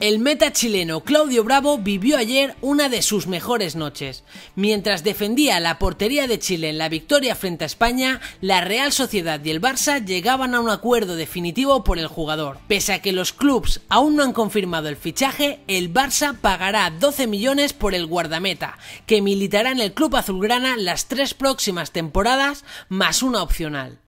El meta chileno Claudio Bravo vivió ayer una de sus mejores noches. Mientras defendía la portería de Chile en la victoria frente a España, la Real Sociedad y el Barça llegaban a un acuerdo definitivo por el jugador. Pese a que los clubes aún no han confirmado el fichaje, el Barça pagará 12 millones por el guardameta, que militará en el club azulgrana las tres próximas temporadas más una opcional.